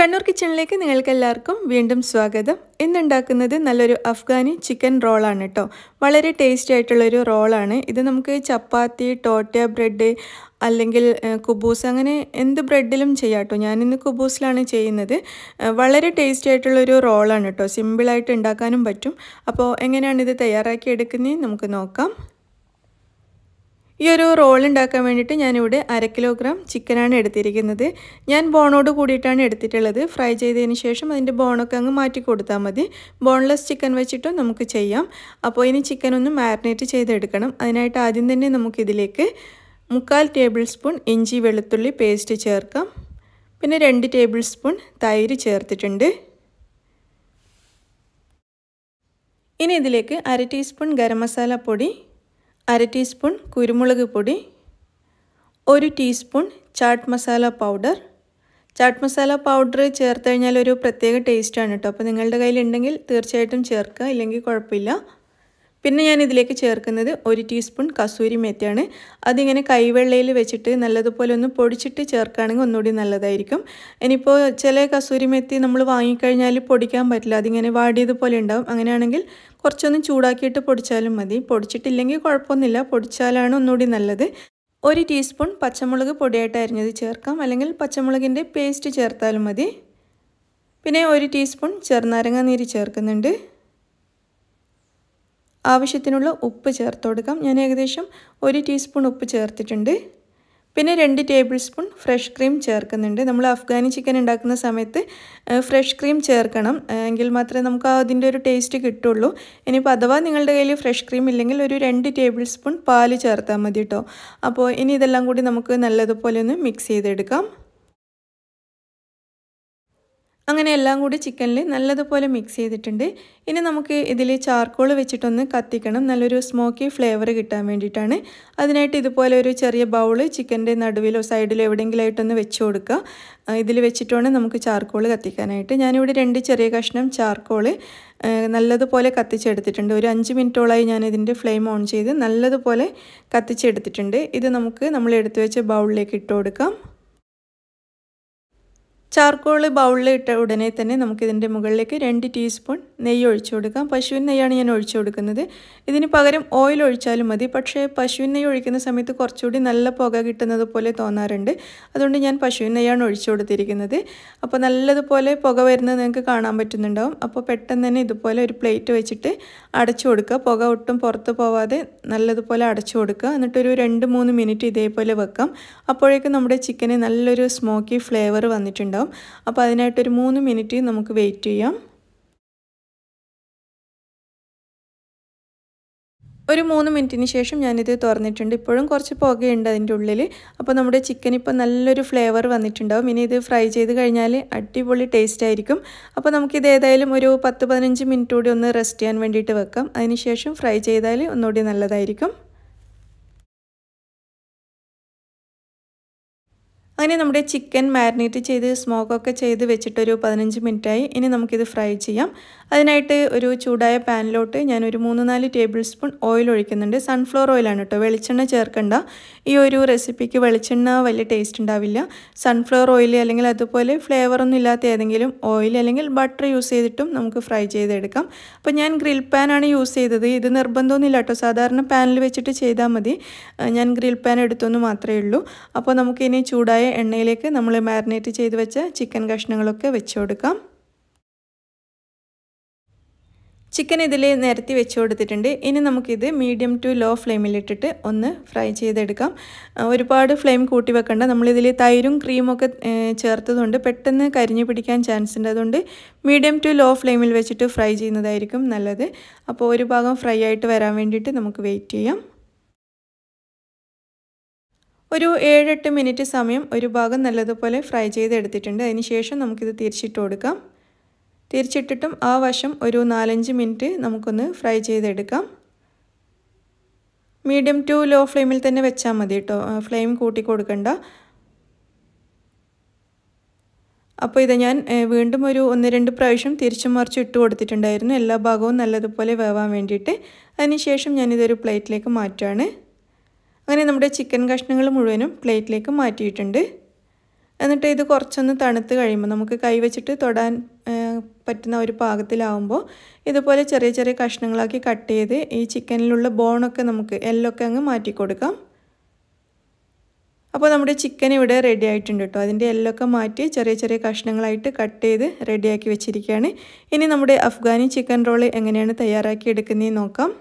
കണ്ണൂർ കിച്ചണിലേക്ക് നിങ്ങൾക്ക് എല്ലാവർക്കും വീണ്ടും സ്വാഗതം ഇന്നുണ്ടാക്കുന്നത് നല്ലൊരു അഫ്ഗാനി ചിക്കൻ റോളാണ് കേട്ടോ വളരെ ടേസ്റ്റി ആയിട്ടുള്ളൊരു റോളാണ് ഇത് നമുക്ക് ചപ്പാത്തി ടോട്ട ബ്രെഡ് അല്ലെങ്കിൽ കുബൂസ് അങ്ങനെ എന്ത് ബ്രെഡിലും ചെയ്യാം കേട്ടോ ഞാനിന്ന് കുബൂസിലാണ് ചെയ്യുന്നത് വളരെ ടേസ്റ്റി ആയിട്ടുള്ളൊരു റോളാണ് കേട്ടോ സിമ്പിളായിട്ട് ഉണ്ടാക്കാനും പറ്റും അപ്പോൾ എങ്ങനെയാണ് ഇത് തയ്യാറാക്കി എടുക്കുന്നത് നമുക്ക് നോക്കാം ഈ ഒരു റോൾ ഉണ്ടാക്കാൻ വേണ്ടിയിട്ട് ഞാനിവിടെ അര കിലോഗ്രാം ചിക്കനാണ് എടുത്തിരിക്കുന്നത് ഞാൻ ബോണോട് കൂടിയിട്ടാണ് എടുത്തിട്ടുള്ളത് ഫ്രൈ ചെയ്തതിന് ശേഷം അതിൻ്റെ ബോണൊക്കെ അങ്ങ് മാറ്റി കൊടുത്താൽ മതി ബോൺലെസ് ചിക്കൻ വെച്ചിട്ടും നമുക്ക് ചെയ്യാം അപ്പോൾ ഇനി ചിക്കൻ ഒന്ന് മാരിനേറ്റ് ചെയ്തെടുക്കണം അതിനായിട്ട് ആദ്യം തന്നെ നമുക്കിതിലേക്ക് മുക്കാൽ ടേബിൾ സ്പൂൺ ഇഞ്ചി വെളുത്തുള്ളി പേസ്റ്റ് ചേർക്കാം പിന്നെ രണ്ട് ടേബിൾ സ്പൂൺ തൈര് ചേർത്തിട്ടുണ്ട് ഇനി ഇതിലേക്ക് അര ടീസ്പൂൺ ഗരം മസാല പൊടി അര ടീസ്പൂൺ കുരുമുളക് പൊടി ഒരു teaspoon chaat masala powder chaat masala powder ചേർത്ത് കഴിഞ്ഞാൽ ഒരു പ്രത്യേക ടേസ്റ്റാണ് കേട്ടോ അപ്പോൾ നിങ്ങളുടെ കയ്യിലുണ്ടെങ്കിൽ തീർച്ചയായിട്ടും ചേർക്കുക ഇല്ലെങ്കിൽ കുഴപ്പമില്ല പിന്നെ ഞാൻ ഇതിലേക്ക് ചേർക്കുന്നത് ഒരു ടീസ്പൂൺ കസൂരി മേത്തയാണ് അതിങ്ങനെ കൈവെള്ളയിൽ വെച്ചിട്ട് നല്ലതുപോലെ ഒന്ന് പൊടിച്ചിട്ട് ചേർക്കുകയാണെങ്കിൽ ഒന്നുകൂടി നല്ലതായിരിക്കും ഇനിയിപ്പോൾ ചില കസൂരി മേത്തി നമ്മൾ വാങ്ങിക്കഴിഞ്ഞാൽ പൊടിക്കാൻ പറ്റില്ല അതിങ്ങനെ വാടിയതുപോലെ ഉണ്ടാവും അങ്ങനെയാണെങ്കിൽ കുറച്ചൊന്ന് ചൂടാക്കിയിട്ട് പൊടിച്ചാലും മതി പൊടിച്ചിട്ടില്ലെങ്കിൽ കുഴപ്പമൊന്നുമില്ല പൊടിച്ചാലാണ് ഒന്നുകൂടി നല്ലത് ഒരു ടീസ്പൂൺ പച്ചമുളക് പൊടിയായിട്ട് അരിഞ്ഞത് ചേർക്കാം അല്ലെങ്കിൽ പച്ചമുളകിൻ്റെ പേസ്റ്റ് ചേർത്താലും മതി പിന്നെ ഒരു ടീസ്പൂൺ ചെറുനാരങ്ങ നീര് ചേർക്കുന്നുണ്ട് ആവശ്യത്തിനുള്ള ഉപ്പ് ചേർത്ത് കൊടുക്കാം ഞാൻ ഏകദേശം ഒരു ടീസ്പൂൺ ഉപ്പ് ചേർത്തിട്ടുണ്ട് പിന്നെ രണ്ട് ടേബിൾ സ്പൂൺ ഫ്രഷ് ക്രീം ചേർക്കുന്നുണ്ട് നമ്മൾ അഫ്ഗാനി ചിക്കൻ ഉണ്ടാക്കുന്ന സമയത്ത് ഫ്രഷ് ക്രീം ചേർക്കണം എങ്കിൽ മാത്രമേ നമുക്ക് അതിൻ്റെ ഒരു ടേസ്റ്റ് കിട്ടുള്ളൂ ഇനിയിപ്പോൾ അഥവാ നിങ്ങളുടെ കയ്യിൽ ഫ്രഷ് ക്രീം ഇല്ലെങ്കിൽ ഒരു രണ്ട് ടേബിൾ സ്പൂൺ പാല് ചേർത്താൽ മതി കേട്ടോ അപ്പോൾ ഇനി ഇതെല്ലാം കൂടി നമുക്ക് നല്ലതുപോലെ ഒന്ന് മിക്സ് ചെയ്തെടുക്കാം അങ്ങനെ എല്ലാം കൂടി ചിക്കനിൽ നല്ലതുപോലെ മിക്സ് ചെയ്തിട്ടുണ്ട് ഇനി നമുക്ക് ഇതിൽ ചാർക്കോൾ വെച്ചിട്ടൊന്ന് കത്തിക്കണം നല്ലൊരു സ്മോക്കി ഫ്ലേവർ കിട്ടാൻ വേണ്ടിയിട്ടാണ് അതിനായിട്ട് ഇതുപോലെ ഒരു ചെറിയ ബൗള് ചിക്കൻ്റെ നടുവിലോ സൈഡിലോ ആയിട്ടൊന്ന് വെച്ച് കൊടുക്കുക ഇതിൽ വെച്ചിട്ടാണ് നമുക്ക് ചാർക്കോൾ കത്തിക്കാനായിട്ട് ഞാനിവിടെ രണ്ട് ചെറിയ കഷ്ണം ചാർക്കോൾ നല്ലതുപോലെ കത്തിച്ചെടുത്തിട്ടുണ്ട് ഒരു അഞ്ച് മിനിറ്റോളായി ഞാൻ ഇതിൻ്റെ ഫ്ലെയിം ഓൺ ചെയ്ത് നല്ലതുപോലെ കത്തിച്ചെടുത്തിട്ടുണ്ട് ഇത് നമുക്ക് നമ്മൾ എടുത്തു വെച്ച ബൗളിലേക്ക് ഇട്ട് കൊടുക്കാം ചാർക്കോൾ ബൗളിൽ ഇട്ട ഉടനെ തന്നെ നമുക്കിതിൻ്റെ മുകളിലേക്ക് രണ്ട് ടീസ്പൂൺ നെയ്യ് ഒഴിച്ചു കൊടുക്കാം പശുവിൻ നെയ്യാണ് ഞാൻ ഒഴിച്ചു കൊടുക്കുന്നത് ഇതിന് പകരം ഓയിൽ ഒഴിച്ചാലും മതി പക്ഷേ പശുവിൻ നെയ്യ് ഒഴിക്കുന്ന സമയത്ത് കുറച്ചുകൂടി നല്ല പുക കിട്ടുന്നത് പോലെ തോന്നാറുണ്ട് അതുകൊണ്ട് ഞാൻ പശുവിൻ നെയ്യാണ് ഒഴിച്ചു കൊടുത്തിരിക്കുന്നത് അപ്പോൾ നല്ലതുപോലെ പുക വരുന്നത് നിങ്ങൾക്ക് കാണാൻ പറ്റുന്നുണ്ടാവും അപ്പോൾ പെട്ടെന്ന് തന്നെ ഇതുപോലെ ഒരു പ്ലേറ്റ് വെച്ചിട്ട് അടച്ചു കൊടുക്കുക പുക ഒട്ടും പുറത്ത് പോവാതെ നല്ലതുപോലെ അടച്ചു കൊടുക്കുക എന്നിട്ടൊരു രണ്ട് മൂന്ന് മിനിറ്റ് ഇതേപോലെ വെക്കാം അപ്പോഴേക്കും നമ്മുടെ ചിക്കന് നല്ലൊരു സ്മോക്കി ഫ്ലേവർ വന്നിട്ടുണ്ടാവും ഉണ്ടാവും അപ്പോൾ അതിനായിട്ടൊരു മൂന്ന് മിനിറ്റ് നമുക്ക് വെയിറ്റ് ചെയ്യാം ഒരു മൂന്ന് മിനിറ്റിന് ശേഷം ഞാനിത് തുറന്നിട്ടുണ്ട് ഇപ്പോഴും കുറച്ച് പുകയുണ്ട് അതിൻ്റെ ഉള്ളിൽ അപ്പോൾ നമ്മുടെ ചിക്കൻ ഇപ്പോൾ നല്ലൊരു ഫ്ലേവർ വന്നിട്ടുണ്ടാവും ഇനി ഇത് ഫ്രൈ ചെയ്ത് കഴിഞ്ഞാൽ അടിപൊളി ടേസ്റ്റ് ആയിരിക്കും അപ്പോൾ നമുക്കിത് ഏതായാലും ഒരു പത്ത് പതിനഞ്ച് മിനിറ്റ് കൂടി ഒന്ന് റെസ്റ്റ് ചെയ്യാൻ വേണ്ടിയിട്ട് വെക്കാം ശേഷം ഫ്രൈ ചെയ്താൽ ഒന്നുകൂടി നല്ലതായിരിക്കും അങ്ങനെ നമ്മുടെ ചിക്കൻ മാരിനേറ്റ് ചെയ്ത് സ്മോക്കൊക്കെ ചെയ്ത് വെച്ചിട്ടൊരു പതിനഞ്ച് മിനിറ്റായി ഇനി നമുക്കിത് ഫ്രൈ ചെയ്യാം അതിനായിട്ട് ഒരു ചൂടായ പാനിലോട്ട് ഞാൻ ഒരു മൂന്ന് നാല് ടേബിൾ സ്പൂൺ ഓയിൽ ഒഴിക്കുന്നുണ്ട് സൺഫ്ലവർ ഓയിലാണ് കേട്ടോ വെളിച്ചെണ്ണ ചേർക്കണ്ട ഈ ഒരു റെസിപ്പിക്ക് വെളിച്ചെണ്ണ വലിയ ടേസ്റ്റ് ഉണ്ടാവില്ല സൺഫ്ലവർ ഓയിൽ അല്ലെങ്കിൽ അതുപോലെ ഫ്ലേവറൊന്നും ഇല്ലാത്ത ഏതെങ്കിലും ഓയിൽ അല്ലെങ്കിൽ ബട്ടർ യൂസ് ചെയ്തിട്ടും നമുക്ക് ഫ്രൈ ചെയ്തെടുക്കാം അപ്പോൾ ഞാൻ ഗ്രിൽ പാനാണ് യൂസ് ചെയ്തത് ഇത് നിർബന്ധമൊന്നുമില്ല കേട്ടോ സാധാരണ പാനിൽ വെച്ചിട്ട് ചെയ്താൽ മതി ഞാൻ ഗ്രിൽ പാൻ എടുത്തു മാത്രമേ ഉള്ളൂ അപ്പോൾ നമുക്കിനി ചൂടായ എണ്ണയിലേക്ക് നമ്മൾ മാരിനേറ്റ് ചെയ്ത് വെച്ച ചിക്കൻ കഷ്ണങ്ങളൊക്കെ വെച്ച് കൊടുക്കാം ചിക്കൻ ഇതിൽ നിരത്തി വെച്ച് കൊടുത്തിട്ടുണ്ട് ഇനി നമുക്കിത് മീഡിയം ടു ലോ ഫ്ലെയിമിലിട്ടിട്ട് ഒന്ന് ഫ്രൈ ചെയ്തെടുക്കാം ഒരുപാട് ഫ്ലെയിം കൂട്ടി വെക്കണ്ട നമ്മളിതിൽ തൈരും ക്രീമൊക്കെ ചേർത്തതുകൊണ്ട് പെട്ടെന്ന് കരിഞ്ഞു പിടിക്കാൻ ചാൻസ് ഉണ്ട് അതുകൊണ്ട് മീഡിയം ടു ലോ ഫ്ലെയിമിൽ വെച്ചിട്ട് ഫ്രൈ ചെയ്യുന്നതായിരിക്കും നല്ലത് അപ്പോൾ ഒരു ഭാഗം ഫ്രൈ ആയിട്ട് വരാൻ വേണ്ടിയിട്ട് നമുക്ക് വെയിറ്റ് ചെയ്യാം ഒരു ഏഴെട്ട് മിനിറ്റ് സമയം ഒരു ഭാഗം നല്ലതുപോലെ ഫ്രൈ ചെയ്തെടുത്തിട്ടുണ്ട് അതിനുശേഷം നമുക്കിത് തിരിച്ചിട്ട് കൊടുക്കാം തിരിച്ചിട്ടിട്ടും ആ വശം ഒരു നാലഞ്ച് മിനിറ്റ് നമുക്കൊന്ന് ഫ്രൈ ചെയ്തെടുക്കാം മീഡിയം ടു ലോ ഫ്ലെയിമിൽ തന്നെ വെച്ചാൽ മതി കേട്ടോ ഫ്ലെയിം കൂട്ടി കൊടുക്കണ്ട അപ്പോൾ ഇത് ഞാൻ വീണ്ടും ഒരു ഒന്ന് രണ്ട് പ്രാവശ്യം തിരിച്ചും മറിച്ച് ഇട്ട് കൊടുത്തിട്ടുണ്ടായിരുന്നു എല്ലാ ഭാഗവും നല്ലതുപോലെ വേവാൻ വേണ്ടിയിട്ട് അതിനുശേഷം ഞാനിതൊരു പ്ലേറ്റിലേക്ക് മാറ്റുകയാണ് അങ്ങനെ നമ്മുടെ ചിക്കൻ കഷ്ണങ്ങൾ മുഴുവനും പ്ലേറ്റിലേക്ക് മാറ്റിയിട്ടുണ്ട് എന്നിട്ട് ഇത് കുറച്ചൊന്ന് തണുത്ത് കഴിയുമ്പോൾ നമുക്ക് കൈവച്ചിട്ട് തൊടാൻ പറ്റുന്ന ഒരു പാകത്തിലാവുമ്പോൾ ഇതുപോലെ ചെറിയ ചെറിയ കഷ്ണങ്ങളാക്കി കട്ട് ചെയ്ത് ഈ ചിക്കനിലുള്ള ബോണൊക്കെ നമുക്ക് എല്ലൊക്കെ അങ്ങ് മാറ്റി കൊടുക്കാം അപ്പോൾ നമ്മുടെ ചിക്കൻ ഇവിടെ റെഡി ആയിട്ടുണ്ട് കേട്ടോ അതിൻ്റെ എല്ലൊക്കെ മാറ്റി ചെറിയ ചെറിയ കഷ്ണങ്ങളായിട്ട് കട്ട് ചെയ്ത് റെഡിയാക്കി വെച്ചിരിക്കുകയാണ് ഇനി നമ്മുടെ അഫ്ഗാനി ചിക്കൻ റോൾ എങ്ങനെയാണ് തയ്യാറാക്കി എടുക്കുന്നതെന്ന് നോക്കാം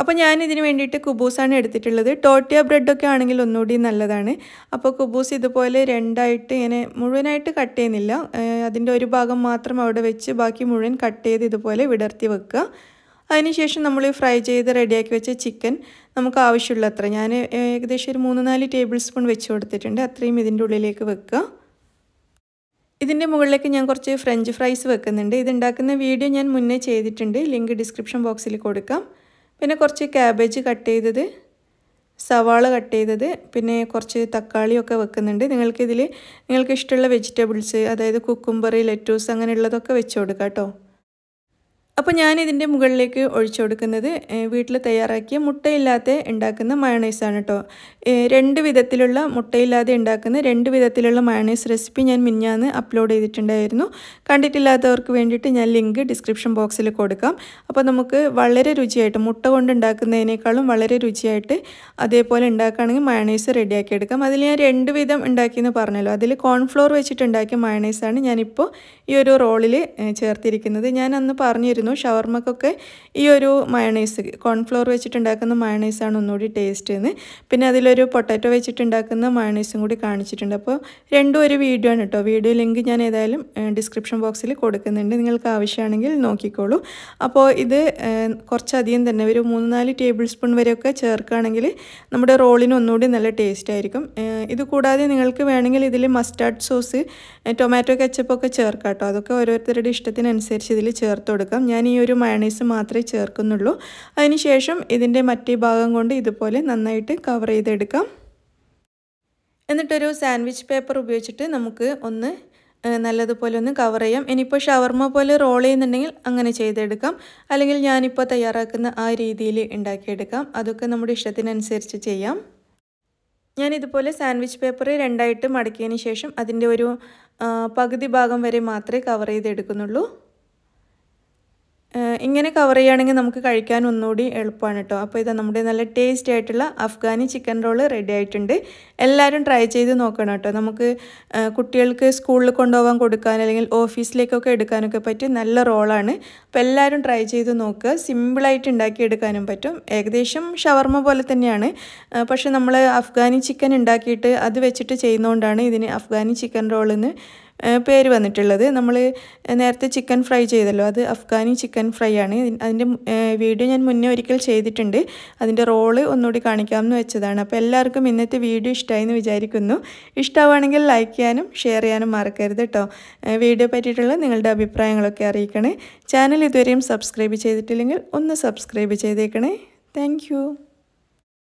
അപ്പോൾ ഞാൻ ഇതിന് വേണ്ടിയിട്ട് കുബൂസാണ് എടുത്തിട്ടുള്ളത് ടോട്ടിയ ബ്രെഡൊക്കെ ആണെങ്കിൽ ഒന്നുകൂടി നല്ലതാണ് അപ്പോൾ കുബൂസ് ഇതുപോലെ രണ്ടായിട്ട് ഇങ്ങനെ മുഴുവനായിട്ട് കട്ട് ചെയ്യുന്നില്ല അതിൻ്റെ ഒരു ഭാഗം മാത്രം അവിടെ വെച്ച് ബാക്കി മുഴുവൻ കട്ട് ചെയ്ത് ഇതുപോലെ വിടർത്തി വെക്കുക അതിനുശേഷം നമ്മൾ ഫ്രൈ ചെയ്ത് റെഡിയാക്കി വെച്ച ചിക്കൻ നമുക്ക് അത്ര ഞാൻ ഏകദേശം ഒരു മൂന്ന് നാല് ടേബിൾ സ്പൂൺ വെച്ച് കൊടുത്തിട്ടുണ്ട് അത്രയും ഇതിൻ്റെ ഉള്ളിലേക്ക് വെക്കുക ഇതിൻ്റെ മുകളിലേക്ക് ഞാൻ കുറച്ച് ഫ്രഞ്ച് ഫ്രൈസ് വെക്കുന്നുണ്ട് ഇതുണ്ടാക്കുന്ന വീഡിയോ ഞാൻ മുന്നേ ചെയ്തിട്ടുണ്ട് ലിങ്ക് ഡിസ്ക്രിപ്ഷൻ ബോക്സിൽ കൊടുക്കാം പിന്നെ കുറച്ച് ക്യാബേജ് കട്ട് ചെയ്തത് സവാള കട്ട് ചെയ്തത് പിന്നെ കുറച്ച് തക്കാളിയൊക്കെ വെക്കുന്നുണ്ട് നിങ്ങൾക്കിതിൽ നിങ്ങൾക്ക് ഇഷ്ടമുള്ള വെജിറ്റബിൾസ് അതായത് കുക്കുംബറി ലെറ്റൂസ് അങ്ങനെയുള്ളതൊക്കെ വെച്ച് കൊടുക്കാം കേട്ടോ അപ്പോൾ ഞാനിതിൻ്റെ മുകളിലേക്ക് ഒഴിച്ചു കൊടുക്കുന്നത് വീട്ടിൽ തയ്യാറാക്കിയ മുട്ടയില്ലാതെ ഉണ്ടാക്കുന്ന മയണൈസാണ് കേട്ടോ രണ്ട് വിധത്തിലുള്ള മുട്ടയില്ലാതെ ഉണ്ടാക്കുന്ന രണ്ട് വിധത്തിലുള്ള മയണൈസ് റെസിപ്പി ഞാൻ മിഞ്ഞാന്ന് അപ്ലോഡ് ചെയ്തിട്ടുണ്ടായിരുന്നു കണ്ടിട്ടില്ലാത്തവർക്ക് വേണ്ടിയിട്ട് ഞാൻ ലിങ്ക് ഡിസ്ക്രിപ്ഷൻ ബോക്സിൽ കൊടുക്കാം അപ്പോൾ നമുക്ക് വളരെ രുചിയായിട്ട് മുട്ട കൊണ്ട് ഉണ്ടാക്കുന്നതിനേക്കാളും വളരെ രുചിയായിട്ട് അതേപോലെ ഉണ്ടാക്കുകയാണെങ്കിൽ മയണൈസ് റെഡിയാക്കി എടുക്കാം അതിൽ ഞാൻ രണ്ട് വിധം ഉണ്ടാക്കിയെന്ന് പറഞ്ഞല്ലോ അതിൽ കോൺഫ്ലോർ വെച്ചിട്ടുണ്ടാക്കിയ മയണൈസാണ് ഞാനിപ്പോൾ ഈ ഒരു റോളിൽ ചേർത്തിരിക്കുന്നത് ഞാൻ അന്ന് പറഞ്ഞിരുന്നു തോന്നുന്നു ഷവർമ്മക്കൊക്കെ ഈ ഒരു മയണൈസ് കോൺഫ്ലോർ വെച്ചിട്ടുണ്ടാക്കുന്ന മയണൈസാണ് ഒന്നുകൂടി ടേസ്റ്റ് എന്ന് പിന്നെ അതിലൊരു പൊട്ടാറ്റോ വെച്ചിട്ടുണ്ടാക്കുന്ന മയണൈസും കൂടി കാണിച്ചിട്ടുണ്ട് അപ്പോൾ രണ്ടും ഒരു വീഡിയോ ആണ് കേട്ടോ വീഡിയോ ലിങ്ക് ഞാൻ ഏതായാലും ഡിസ്ക്രിപ്ഷൻ ബോക്സിൽ കൊടുക്കുന്നുണ്ട് നിങ്ങൾക്ക് ആവശ്യമാണെങ്കിൽ നോക്കിക്കോളൂ അപ്പോൾ ഇത് കുറച്ചധികം തന്നെ ഒരു മൂന്ന് നാല് ടേബിൾ സ്പൂൺ വരെയൊക്കെ ചേർക്കുകയാണെങ്കിൽ നമ്മുടെ റോളിന് ഒന്നുകൂടി നല്ല ടേസ്റ്റ് ആയിരിക്കും ഇത് കൂടാതെ നിങ്ങൾക്ക് വേണമെങ്കിൽ ഇതിൽ മസ്റ്റാർഡ് സോസ് ടൊമാറ്റോ കെച്ചപ്പൊക്കെ ചേർക്കാം കേട്ടോ അതൊക്കെ ഓരോരുത്തരുടെ ഇഷ്ടത്തിനനുസരിച്ച് ഇതിൽ ചേർത്ത് കൊടുക്കാം ഞാൻ ഞാൻ ഈ ഒരു മയണൈസ് മാത്രമേ ചേർക്കുന്നുള്ളൂ അതിനുശേഷം ഇതിൻ്റെ മറ്റേ ഭാഗം കൊണ്ട് ഇതുപോലെ നന്നായിട്ട് കവർ ചെയ്തെടുക്കാം എന്നിട്ടൊരു സാൻഡ്വിച്ച് പേപ്പർ ഉപയോഗിച്ചിട്ട് നമുക്ക് ഒന്ന് നല്ലതുപോലെ ഒന്ന് കവർ ചെയ്യാം ഇനിയിപ്പോൾ ഷവർമ പോലെ റോൾ ചെയ്യുന്നുണ്ടെങ്കിൽ അങ്ങനെ ചെയ്തെടുക്കാം അല്ലെങ്കിൽ ഞാനിപ്പോൾ തയ്യാറാക്കുന്ന ആ രീതിയിൽ ഉണ്ടാക്കിയെടുക്കാം അതൊക്കെ നമ്മുടെ ഇഷ്ടത്തിനനുസരിച്ച് ചെയ്യാം ഞാൻ ഇതുപോലെ സാൻഡ്വിച്ച് പേപ്പർ രണ്ടായിട്ട് മടക്കിയതിന് ശേഷം അതിൻ്റെ ഒരു പകുതി ഭാഗം വരെ മാത്രമേ കവർ ചെയ്തെടുക്കുന്നുള്ളൂ ഇങ്ങനെ കവർ ചെയ്യുകയാണെങ്കിൽ നമുക്ക് കഴിക്കാൻ ഒന്നുകൂടി എളുപ്പമാണ് കേട്ടോ അപ്പോൾ ഇത് നമ്മുടെ നല്ല ടേസ്റ്റി ആയിട്ടുള്ള അഫ്ഗാനി ചിക്കൻ റോൾ റെഡി ആയിട്ടുണ്ട് എല്ലാവരും ട്രൈ ചെയ്ത് നോക്കണം കേട്ടോ നമുക്ക് കുട്ടികൾക്ക് സ്കൂളിൽ കൊണ്ടുപോകാൻ കൊടുക്കാൻ അല്ലെങ്കിൽ ഓഫീസിലേക്കൊക്കെ എടുക്കാനൊക്കെ പറ്റിയ നല്ല റോളാണ് അപ്പോൾ എല്ലാവരും ട്രൈ ചെയ്ത് നോക്കുക സിമ്പിളായിട്ട് ഉണ്ടാക്കിയെടുക്കാനും പറ്റും ഏകദേശം ഷവർമ പോലെ തന്നെയാണ് പക്ഷേ നമ്മൾ അഫ്ഗാനി ചിക്കൻ ഉണ്ടാക്കിയിട്ട് അത് വെച്ചിട്ട് ചെയ്യുന്നതുകൊണ്ടാണ് ഇതിന് അഫ്ഗാനി ചിക്കൻ റോൾ എന്ന് പേര് വന്നിട്ടുള്ളത് നമ്മൾ നേരത്തെ ചിക്കൻ ഫ്രൈ ചെയ്തല്ലോ അത് അഫ്ഗാനി ചിക്കൻ ഫ്രൈ ആണ് അതിൻ്റെ വീഡിയോ ഞാൻ മുന്നേ ഒരിക്കൽ ചെയ്തിട്ടുണ്ട് അതിൻ്റെ റോള് ഒന്നുകൂടി കാണിക്കാമെന്ന് വെച്ചതാണ് അപ്പോൾ എല്ലാവർക്കും ഇന്നത്തെ വീഡിയോ ഇഷ്ടമായി എന്ന് വിചാരിക്കുന്നു ഇഷ്ടമാണെങ്കിൽ ലൈക്ക് ചെയ്യാനും ഷെയർ ചെയ്യാനും മറക്കരുത് കേട്ടോ വീഡിയോ പറ്റിയിട്ടുള്ള നിങ്ങളുടെ അഭിപ്രായങ്ങളൊക്കെ അറിയിക്കണേ ചാനൽ ഇതുവരെയും സബ്സ്ക്രൈബ് ചെയ്തിട്ടില്ലെങ്കിൽ ഒന്ന് സബ്സ്ക്രൈബ് ചെയ്തേക്കണേ താങ്ക്